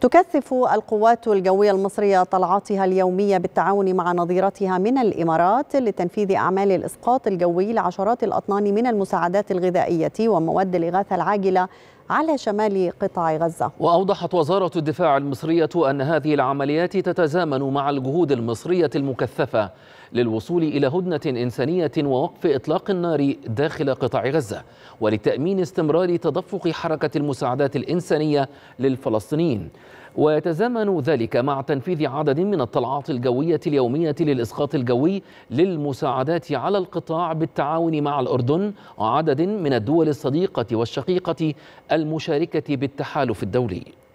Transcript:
تكثف القوات الجوية المصرية طلعاتها اليومية بالتعاون مع نظيرتها من الإمارات لتنفيذ أعمال الإسقاط الجوي لعشرات الأطنان من المساعدات الغذائية ومواد الإغاثة العاجلة على شمال قطاع غزة وأوضحت وزارة الدفاع المصرية أن هذه العمليات تتزامن مع الجهود المصرية المكثفة للوصول إلى هدنة إنسانية ووقف إطلاق النار داخل قطاع غزة ولتأمين استمرار تدفق حركة المساعدات الإنسانية للفلسطينيين ويتزامن ذلك مع تنفيذ عدد من الطلعات الجوية اليومية للإسقاط الجوي للمساعدات على القطاع بالتعاون مع الأردن وعدد من الدول الصديقة والشقيقة المشاركة بالتحالف الدولي